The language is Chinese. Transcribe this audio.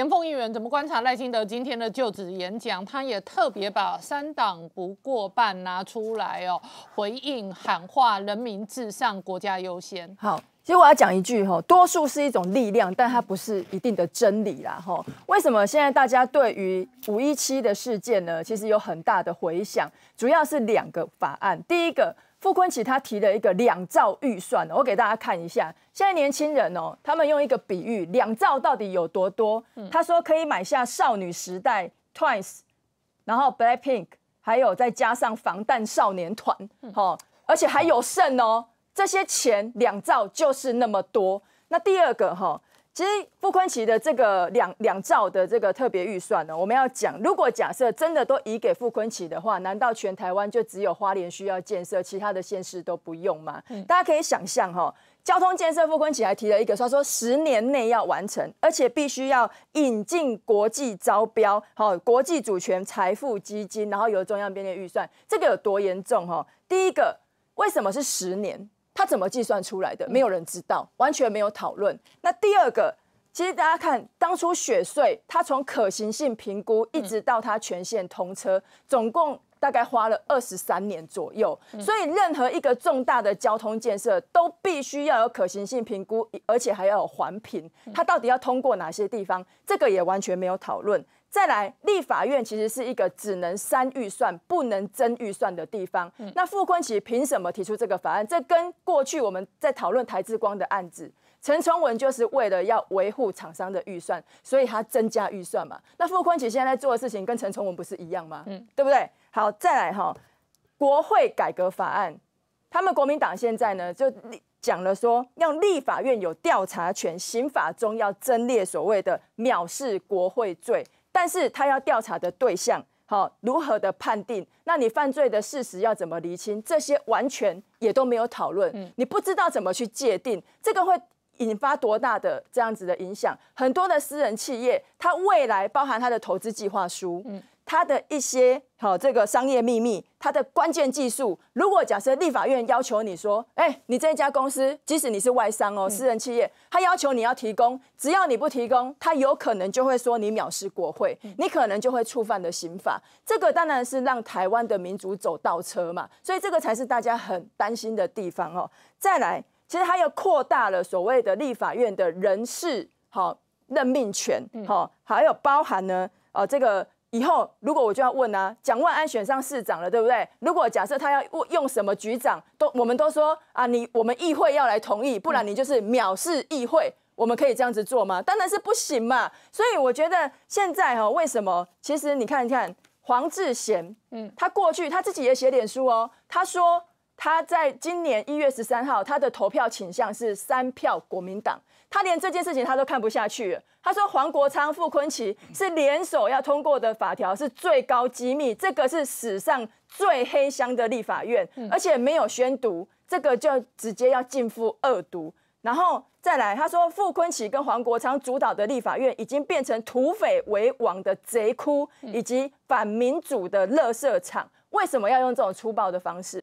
严凤议员怎么观察赖清德今天的就职演讲？他也特别把三党不过半拿出来哦，回应喊话人民至上，国家优先。好。其实我要讲一句哈，多数是一种力量，但它不是一定的真理啦哈。为什么现在大家对于五一七的事件呢，其实有很大的回响，主要是两个法案。第一个，傅昆奇他提了一个两兆预算，我给大家看一下。现在年轻人哦，他们用一个比喻，两兆到底有多多？他说可以买下少女时代、Twice，然后 Blackpink，还有再加上防弹少年团，哦，而且还有剩哦。这些钱两兆就是那么多。那第二个哈，其实傅昆奇的这个两两兆的这个特别预算呢，我们要讲，如果假设真的都移给傅昆奇的话，难道全台湾就只有花莲需要建设，其他的县市都不用吗？大家可以想象哈，交通建设傅昆奇还提了一个，他说十年内要完成，而且必须要引进国际招标，好，国际主权财富基金，然后由中央编列预算，这个有多严重哈？第一个，为什么是十年？他怎么计算出来的？没有人知道，完全没有讨论。那第二个，其实大家看，当初雪穗，它从可行性评估一直到它全线通车，总共大概花了二十三年左右。所以，任何一个重大的交通建设，都必须要有可行性评估，而且还要有环评。它到底要通过哪些地方？这个也完全没有讨论。再来，立法院其实是一个只能删预算、不能增预算的地方。那傅昆奇凭什么提出这个法案？这跟过去我们在讨论台积光的案子，陈崇文就是为了要维护厂商的预算，所以他增加预算嘛。那傅昆奇现在做的事情跟陈崇文不是一样吗？嗯，对不对？好，再来哈，国会改革法案，他们国民党现在呢就讲了说，要立法院有调查权，刑法中要增列所谓的藐视国会罪。但是他要调查的对象，好如何的判定？那你犯罪的事实要怎么厘清？这些完全也都没有讨论，你不知道怎么去界定，这个会引发多大的这样子的影响？很多的私人企业，它未来包含它的投资计划书，嗯。它的一些好，这个商业秘密，它的关键技术，如果假设立法院要求你说，哎，你这家公司，即使你是外商哦，私人企业，他要求你要提供，只要你不提供，他有可能就会说你藐视国会，你可能就会触犯的刑法。这个当然是让台湾的民主走倒车嘛，所以这个才是大家很担心的地方哦。再来，其实它又扩大了所谓的立法院的人事好任命权，好，还有包含呢，呃，这个。以后如果我就要问啊，蒋万安选上市长了，对不对？如果假设他要用什么局长，都我们都说啊，你我们议会要来同意，不然你就是藐视议会。我们可以这样子做吗？当然是不行嘛。所以我觉得现在哈，为什么？其实你看一看黄志贤，嗯，他过去他自己也写点书哦，他说。他在今年一月十三号，他的投票倾向是三票国民党。他连这件事情他都看不下去了。他说，黄国昌、傅昆奇是联手要通过的法条是最高机密，这个是史上最黑箱的立法院，而且没有宣读，这个就直接要尽付恶毒。然后再来，他说，傅昆奇跟黄国昌主导的立法院已经变成土匪为王的贼窟，以及反民主的乐色场。为什么要用这种粗暴的方式？